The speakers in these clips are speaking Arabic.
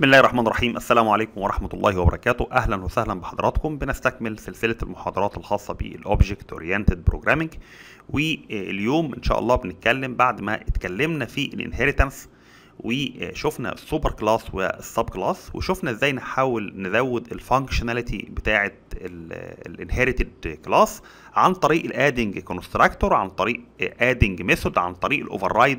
بسم الله الرحمن الرحيم السلام عليكم ورحمة الله وبركاته أهلا وسهلا بحضراتكم بنستكمل سلسلة المحاضرات الخاصة بالأوبجكت أورينتد بروجرامينج واليوم إن شاء الله بنتكلم بعد ما اتكلمنا في الانهيرتنس وشفنا السوبر كلاس والسب كلاس وشفنا ازاي نحاول نزود الفانكشناليتي بتاعه الانهيرتد كلاس عن طريق الادنج كونستراكتور عن طريق ادنج ميثود عن طريق الاوفررايد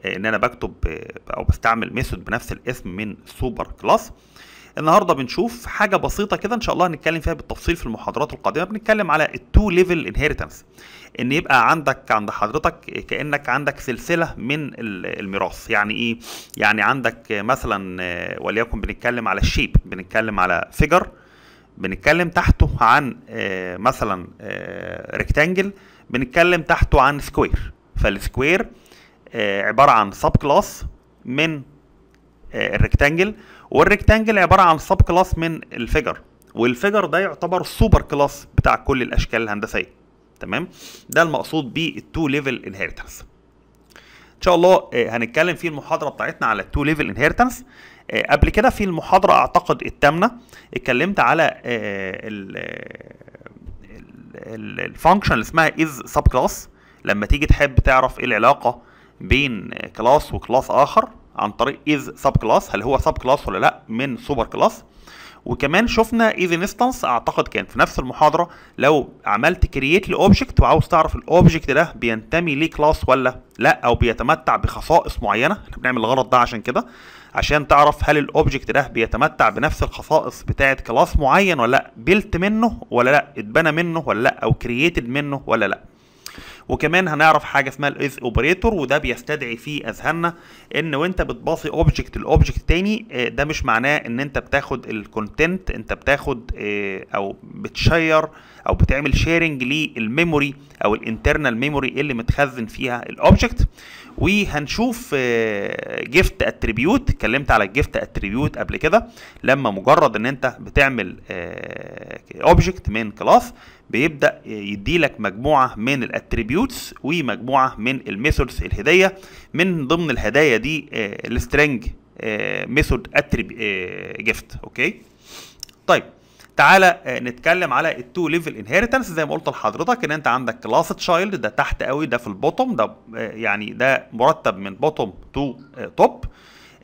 آه، ان انا بكتب آه، او بستعمل ميثود بنفس الاسم من سوبر كلاس النهارده بنشوف حاجه بسيطه كده ان شاء الله هنتكلم فيها بالتفصيل في المحاضرات القادمه بنتكلم على التو ليفل انهيرتنس ان يبقى عندك عند حضرتك آه، كانك عندك سلسله من الميراث يعني ايه يعني عندك مثلا وليكن بنتكلم على الشيب بنتكلم على فيجر بنتكلم تحته عن مثلا ريكتانجل بنتكلم تحته عن سكوير فالسكوير آه، عباره عن سب كلاس من آه، الريكتانجل والريكتانجل عباره عن سب كلاس من الفيجر والفيجر ده يعتبر السوبر كلاس بتاع كل الاشكال الهندسيه تمام ده المقصود بالتو ليفل انهيرتنس ان شاء الله آه، هنتكلم في المحاضره بتاعتنا على التو ليفل انهيرتنس قبل كده في المحاضره اعتقد الثامنه اتكلمت على الفانكشن اللي اسمها از سب كلاس لما تيجي تحب تعرف ايه العلاقه بين كلاس وكلاس اخر عن طريق از سب كلاس هل هو سب كلاس ولا لا من سوبر كلاس وكمان شفنا از انستنس اعتقد كان في نفس المحاضره لو عملت كرييت لاوبجكت وعاوز تعرف الاوبجكت ده بينتمي ليه كلاس ولا لا او بيتمتع بخصائص معينه احنا بنعمل الغرض ده عشان كده عشان تعرف هل الاوبجكت ده بيتمتع بنفس الخصائص بتاعه كلاس معين ولا لا بيلت منه ولا لا اتبنى منه ولا لا او كرييتد منه ولا لا وكمان هنعرف حاجه اسمها الايز اوبريتور وده بيستدعي في اذهاننا ان وانت بتباصي اوبجكت لاوبجكت تاني آه، ده مش معناه ان انت بتاخد الكونتنت انت بتاخد آه، او بتشير او بتعمل شيرنج للميموري او الانترنال ميموري اللي متخزن فيها الاوبجكت وهنشوف جيفت آه، اتريبيوت اتكلمت على الجيفت اتريبيوت قبل كده لما مجرد ان انت بتعمل اوبجكت آه، من كلاس بيبدا يديلك مجموعه من الاتريبيوتس ومجموعه من الميثودز الهديه من ضمن الهدايا دي السترنج ميثود اتريبيوت جيفت اوكي طيب تعالى آه، نتكلم على التو ليفل انهيرتنس زي ما قلت لحضرتك ان انت عندك كلاس تشايلد ده تحت قوي ده في البوتوم ده آه، يعني ده مرتب من بوتوم تو توب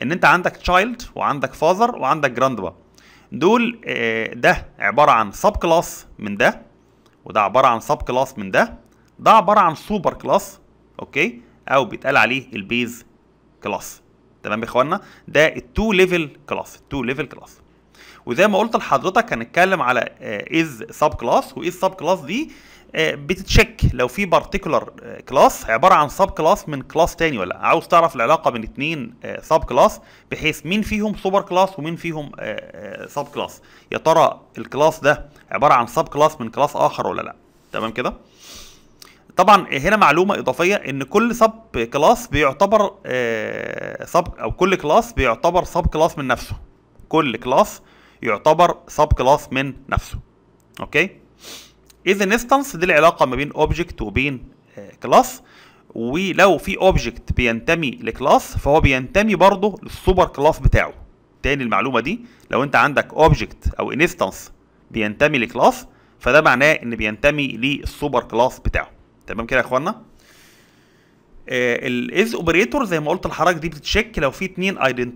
ان انت عندك تشايلد وعندك فازر وعندك جراند با دول آه، ده عباره عن سب كلاس من ده وده عباره عن سب كلاس من ده ده عباره عن سوبر كلاس اوكي او بيتقال عليه البيز كلاس تمام يا اخوانا ده التو ليفل كلاس التو ليفل كلاس وزي ما قلت لحضرتك هنتكلم على از سب كلاس واز السب كلاس دي آه، بتتشك لو في بارتيكولار آه، كلاس عباره عن سب كلاس من كلاس تاني ولا عاوز تعرف العلاقه بين اتنين سب آه، كلاس بحيث مين فيهم سوبر كلاس ومين فيهم سب كلاس يا ترى الكلاس ده عباره عن سب كلاس من كلاس اخر ولا لا تمام كده طبعا هنا معلومه اضافيه ان كل سب كلاس بيعتبر سب او كل كلاس بيعتبر سب كلاس من نفسه كل كلاس يعتبر سب كلاس من نفسه اوكي اذا انستنس دي العلاقه ما بين اوبجكت وبين كلاس آه، ولو في اوبجكت بينتمي لكلاس فهو بينتمي برضه للسوبر كلاس بتاعه تاني المعلومه دي لو انت عندك اوبجكت او انستنس بينتمي لكلاس فده معناه ان بينتمي للسوبر كلاس بتاعه تمام كده يا اخوانا آه، الاز اوبريتور زي ما قلت الحركه دي بتتشك لو في اتنين بي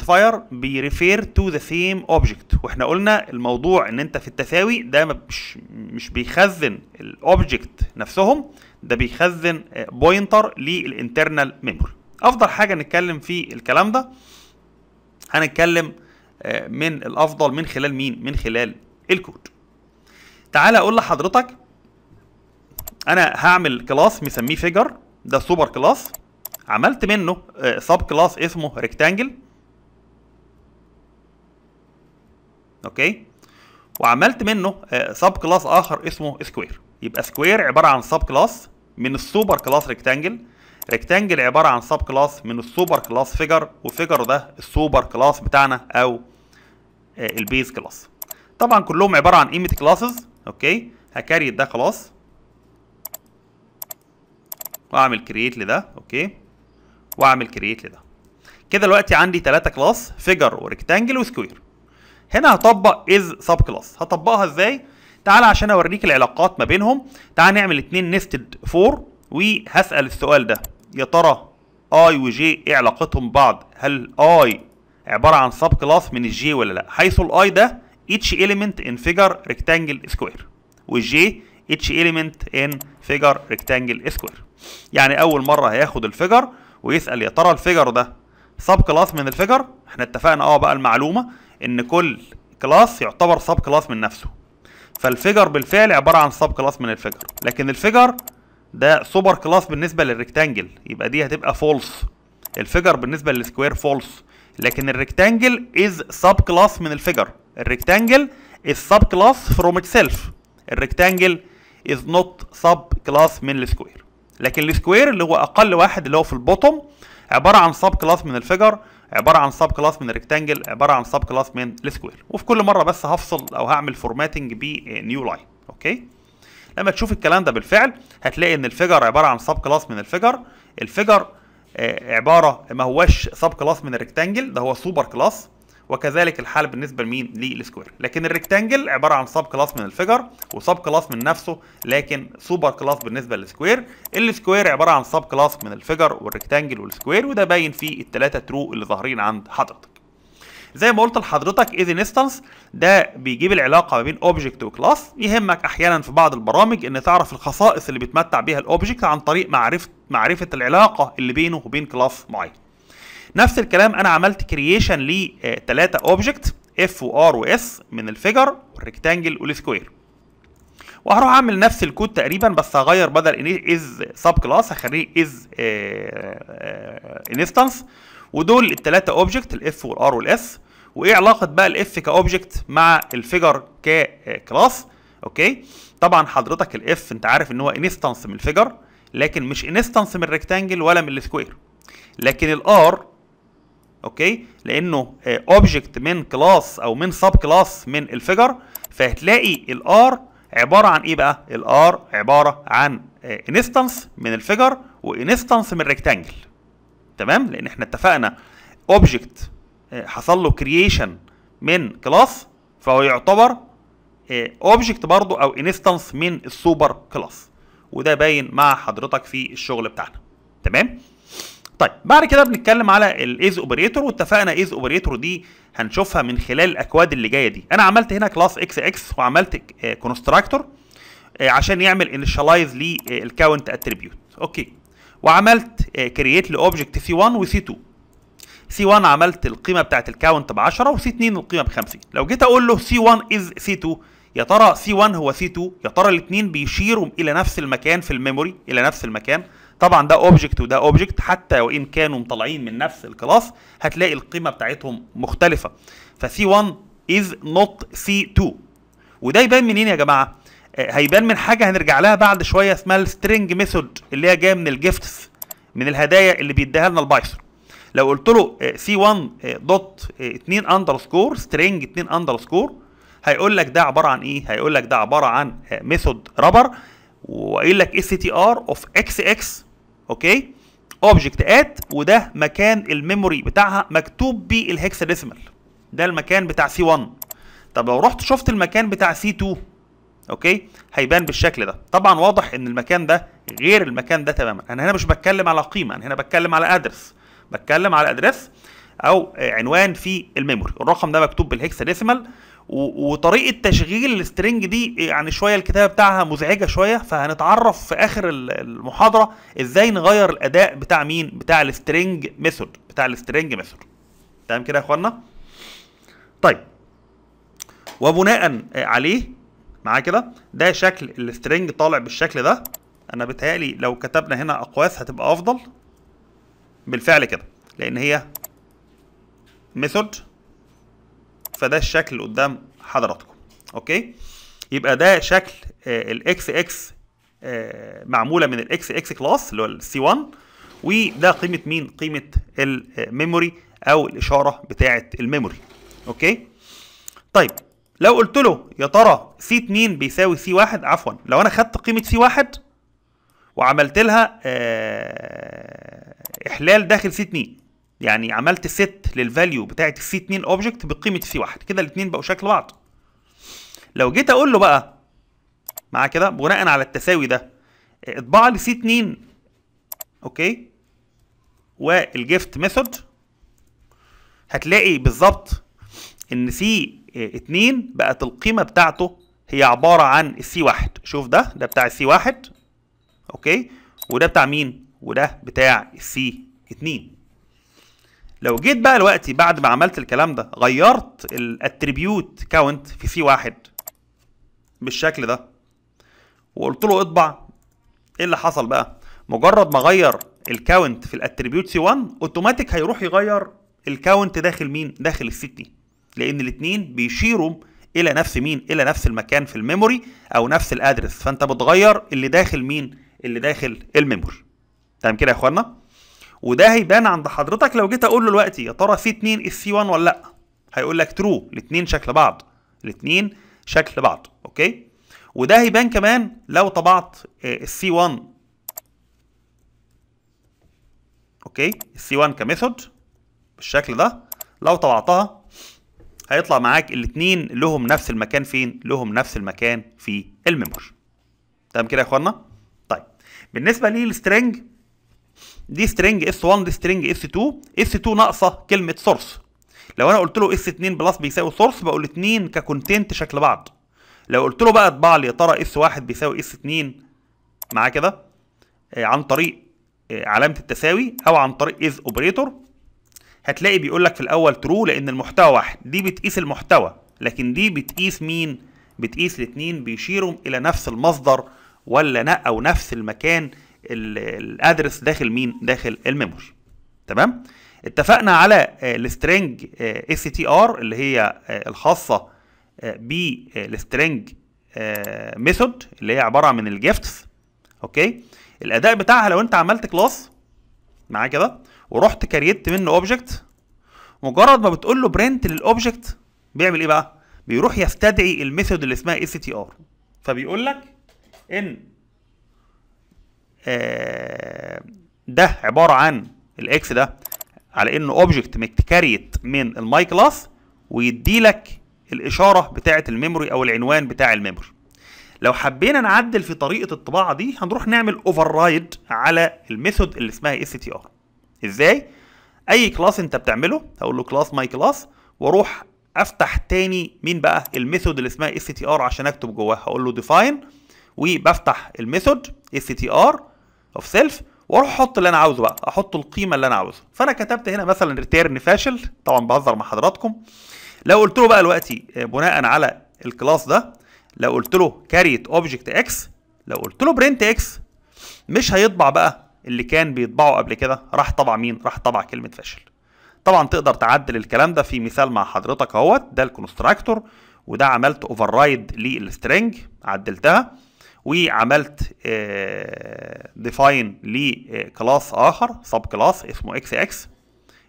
بيريفير تو ذا سيم اوبجكت واحنا قلنا الموضوع ان انت في التساوي ده مش مش بيخزن الاوبجكت نفسهم ده بيخزن بوينتر للانترنال ميموري افضل حاجه نتكلم في الكلام ده هنتكلم آه، من الافضل من خلال مين من خلال الكود تعالى اقول لحضرتك انا هعمل كلاس مسميه فيجر ده السوبر كلاس عملت منه سب آه، كلاس اسمه ريكتانجل اوكي وعملت منه سب آه، كلاس اخر اسمه سكوير يبقى سكوير عباره عن سب كلاس من السوبر كلاس ريكتانجل ريكتانجل عباره عن سب كلاس من السوبر كلاس فيجر وفيجر ده السوبر كلاس بتاعنا او آه، البيز كلاس طبعا كلهم عباره عن ايميت كلاسز اوكي هكاري ده خلاص واعمل كرييت لده اوكي واعمل كرييت لده كده دلوقتي عندي ثلاثه كلاس فيجر وريكتانجل وسكوير هنا هطبق از سب كلاس هطبقها ازاي تعال عشان اوريك العلاقات ما بينهم تعال نعمل اتنين نستد فور وهسال السؤال ده يا ترى اي وجي ايه علاقتهم ببعض هل اي عباره عن سب كلاس من الجي ولا لا حيث الاي ده each element in figure rectangle square والجي each element in figure rectangle square يعني اول مره هياخد الفيجر ويسال يا ترى الفيجر ده سب كلاس من الفيجر احنا اتفقنا اه بقى المعلومه ان كل كلاس يعتبر سب كلاس من نفسه فالفيجر بالفعل عباره عن سب كلاس من الفيجر لكن الفيجر ده سوبر كلاس بالنسبه للريكتانجل يبقى دي هتبقى فولس الفيجر بالنسبه للسكوير فولس لكن الريكتانجل از سب كلاس من الفيجر الريكتانجل از سب كلاس فروم اتسيلف الريكتانجل is not sub class من السكوير لكن السكوير اللي هو اقل واحد اللي هو في البوتوم عباره عن سب كلاس من الفيجر عباره عن سب كلاس من الريكتانجل عباره عن سب كلاس من السكوير وفي كل مره بس هفصل او هعمل فورماتنج بنيو لاين اوكي لما تشوف الكلام ده بالفعل هتلاقي ان الفيجر عباره عن سب كلاس من الفيجر الفيجر آه، عباره ما هوش سب كلاس من الريكتانجل ده هو سوبر كلاس وكذلك الحال بالنسبه لمين للسكوير لكن الريكتانجل عباره عن سب كلاس من الفيجر وسب كلاس من نفسه لكن سوبر كلاس بالنسبه للسكوير السكوير عباره عن سب كلاس من الفيجر والريكتانجل والسكوير وده باين في الثلاثه ترو اللي ظاهرين عند حضرتك زي ما قلت لحضرتك ايزي انستانس ده بيجيب العلاقه ما بين اوبجكت وكلاس يهمك احيانا في بعض البرامج ان تعرف الخصائص اللي بيتمتع بيها الاوبجكت عن طريق معرفه معرفه العلاقه اللي بينه وبين كلاس معين نفس الكلام انا عملت كرييشن 3 اوبجكت اف وار واس من الفيجر والريكتانجل والسكوير وهروح اعمل نفس الكود تقريبا بس هغير بدل از سب كلاس هخليه از انستنس آه، آه، ودول الثلاثه اوبجكت الاف والار والاس وايه علاقه بقى الاف كاوبجكت مع الفيجر ككلاس آه، اوكي طبعا حضرتك الاف انت عارف ان هو انستنس من الفيجر لكن مش انستنس من الريكتانجل ولا من السكوير لكن الار اوكي لانه اوبجكت آه، من كلاس او من سب كلاس من الفيجر فهتلاقي الار عباره عن ايه بقى الار عباره عن انستنس آه، من الفيجر وانستنس من ريكتانجل تمام لان احنا اتفقنا اوبجكت آه، حصل له كرييشن من كلاس فهو يعتبر اوبجكت برضه او انستنس من السوبر كلاس وده باين مع حضرتك في الشغل بتاعنا تمام طيب بعد كده بنتكلم على الايز اوبريتور واتفقنا ايز اوبريتور دي هنشوفها من خلال الاكواد اللي جايه دي انا عملت هنا كلاس اكس اكس وعملت كونستراكتور آه، آه، عشان يعمل انيشاليز للكاونت اتريبيوت اوكي وعملت كرييت لاوبجكت سي 1 وسي 2 سي 1 عملت القيمه بتاعه الكاونت ب 10 وسي 2 القيمه ب 50 لو جيت اقول له سي 1 از سي 2 يا ترى سي 1 هو سي 2 يا ترى الاثنين بيشيروا الى نفس المكان في الميموري الى نفس المكان طبعا ده اوبجكت وده اوبجكت حتى وان كانوا مطلعين من نفس الكلاس هتلاقي القيمه بتاعتهم مختلفه فسي 1 از نوت سي 2 وده يبان منين يا جماعه آه، هيبان من حاجه هنرجع لها بعد شويه اسمها السترنج ميثود اللي هي جايه من الجيفتس من الهدايا اللي بيديها لنا البايثون لو قلت له سي 1 دوت 2 اندرسكور سترنج 2 اندرسكور هيقول لك ده عباره عن ايه؟ هيقول لك ده عباره عن ميثود آه، رابر وقايل لك اس تي ار اوف اكس اكس اوكي اوبجكت ات وده مكان الميموري بتاعها مكتوب بيه ديسمال ده المكان بتاع سي 1 طب لو رحت شفت المكان بتاع سي 2 اوكي هيبان بالشكل ده طبعا واضح ان المكان ده غير المكان ده تماما انا هنا مش بتكلم على قيمه انا هنا بتكلم على ادرس بتكلم على ادرس او عنوان في الميموري الرقم ده مكتوب ديسمال وطريقه تشغيل السترنج دي يعني شويه الكتابه بتاعها مزعجه شويه فهنتعرف في اخر المحاضره ازاي نغير الاداء بتاع مين بتاع السترنج ميثود بتاع السترنج ميثود تمام كده يا اخوانا طيب وبناء عليه معاه كده ده شكل السترنج طالع بالشكل ده انا بتهيألي لو كتبنا هنا اقواس هتبقى افضل بالفعل كده لان هي ميثود فده الشكل قدام حضراتكم اوكي يبقى ده شكل آه، الاكس اكس آه، معموله من الاكس اكس كلاس اللي هو السي 1 وده قيمه مين قيمه الميموري او الاشاره بتاعه الميموري اوكي طيب لو قلت له يا ترى سي 2 بيساوي سي 1 عفوا لو انا خدت قيمه سي 1 وعملت لها آه، احلال داخل سي 2 يعني عملت ست للفاليو بتاعت السي 2 اوبجكت بقيمه السي 1 كده الاثنين بقوا شكل بعض لو جيت اقول له بقى معاه كده بناء على التساوي ده اطبع لي سي 2 اوكي والجيفت ميثود هتلاقي بالظبط ان سي 2 بقت القيمه بتاعته هي عباره عن السي 1 شوف ده ده بتاع السي 1 اوكي وده بتاع مين وده بتاع السي 2 لو جيت بقى دلوقتي بعد ما عملت الكلام ده غيرت الاتريبيوت كاونت في سي واحد بالشكل ده وقلت له اطبع ايه اللي حصل بقى مجرد ما غير الكاونت في الاتريبيوت سي 1 اوتوماتيك هيروح يغير الكاونت داخل مين داخل السي دي لان الاثنين بيشيروا الى نفس مين الى نفس المكان في الميموري او نفس الادرس فانت بتغير اللي داخل مين اللي داخل الميموري تمام كده يا اخوانا وده هيبان عند حضرتك لو جيت اقول له دلوقتي يا ترى في 2 اف سي 1 ولا لا هيقول لك ترو الاثنين شكل بعض الاثنين شكل بعض اوكي وده هيبان كمان لو طبعت السي آه، 1 اوكي السي 1 كميثود بالشكل ده لو طبعتها هيطلع معاك الاثنين لهم نفس المكان فين لهم نفس المكان في الميموري تمام كده يا اخوانا طيب بالنسبه للسترنج دي سترينج اس 1 دي سترينج اس 2 اس 2 ناقصه كلمه سورس لو انا قلت له اس 2 بلس بيساوي سورس بقول 2 ككونتنت شكل بعض لو قلت له بقى اطبع لي يا ترى اس 1 بيساوي اس 2 معاه كده آه، عن طريق آه، علامه التساوي او عن طريق از اوبريتور هتلاقي بيقول لك في الاول ترو لان المحتوى واحد دي بتقيس المحتوى لكن دي بتقيس مين بتقيس الاثنين بيشيروا الى نفس المصدر ولا لا او نفس المكان الادرس داخل مين داخل الميموري تمام اتفقنا على آه، السترنج اس آه، تي ار اللي هي آه، الخاصه بالسترنج ميثود اللي هي عباره من الجيفتس اوكي الاداء بتاعها لو انت عملت كلاس معاه كده ورحت كريت منه اوبجكت مجرد ما بتقول له برنت للاوبجكت بيعمل ايه بقى بيروح يستدعي الميثود اللي اسمها اس تي ار فبيقول لك ان آه، ده عباره عن الاكس ده على انه اوبجكت متكريت من الماي كلاس ويدي لك الاشاره بتاعه الميموري او العنوان بتاع الميموري لو حبينا نعدل في طريقه الطباعه دي هنروح نعمل اوفررايد على الميثود اللي اسمها اس تي ار ازاي اي كلاس انت بتعمله هقول له كلاس ماي كلاس واروح افتح تاني مين بقى الميثود اللي اسمها اس تي ار عشان اكتب جواها هقول له ديفاين وبفتح الميثود اس تي ار اوف سيلف واروح احط اللي انا عاوزه بقى احط القيمه اللي انا عاوزه فانا كتبت هنا مثلا ريتيرن فاشل طبعا بهزر مع حضراتكم لو قلت له بقى دلوقتي آه، بناء على الكلاس ده لو قلت له كاريت اوبجكت اكس لو قلت له برنت اكس مش هيطبع بقى اللي كان بيطبعه قبل كده راح طبع مين راح طبع كلمه فاشل طبعا تقدر تعدل الكلام ده في مثال مع حضرتك اهوت ده الكونستراكتور وده عملت اوفر رايد للسترنج عدلتها وعملت ديفاين آه، لكلاس آه، اخر سب كلاس اسمه اكس اكس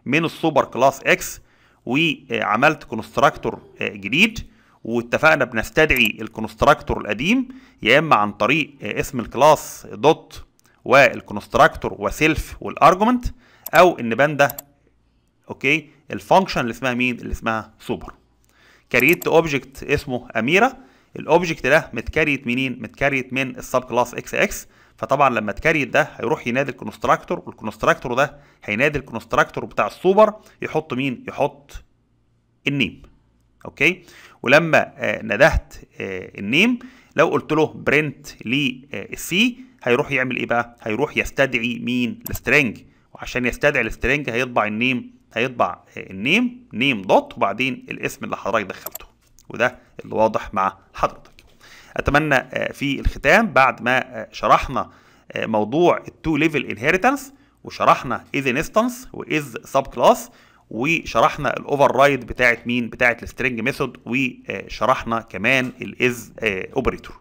من السوبر كلاس اكس وعملت كونستراكتور آه، جديد واتفقنا بنستدعي الكونستراكتور القديم يا اما عن طريق اسم الكلاس دوت والكونستراكتور وسيلف والارجومنت او ان ده اوكي الفانكشن اللي اسمها مين اللي اسمها سوبر كريت اوبجكت اسمه اميره الاوبجكت ده متكريت منين متكريت من السب كلاس اكس اكس فطبعا لما اتكريت ده هيروح ينادي الكونستراكتور والكونستراكتور ده هينادي الكونستراكتور بتاع السوبر يحط مين يحط النيم اوكي ولما آه، ندهت آه، النيم لو قلت له برنت للسي آه هيروح يعمل ايه بقى هيروح يستدعي مين السترنج وعشان يستدعي السترنج هيطبع النيم هيطبع آه، النيم نيم دوت وبعدين الاسم اللي حضرتك دخلته وده اللي واضح مع حضرتك اتمنى آه، في الختام بعد ما آه، شرحنا آه، موضوع التو ليفل انهيرتنس وشرحنا اذ انستنس واذ سب كلاس وشرحنا الاوفر رايد بتاعه مين بتاعه السترنج ميثود وشرحنا كمان الاز اوبريتور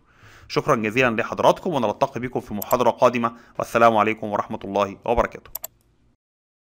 شكرا جزيلا لحضراتكم ونلتقي بكم في محاضره قادمه والسلام عليكم ورحمه الله وبركاته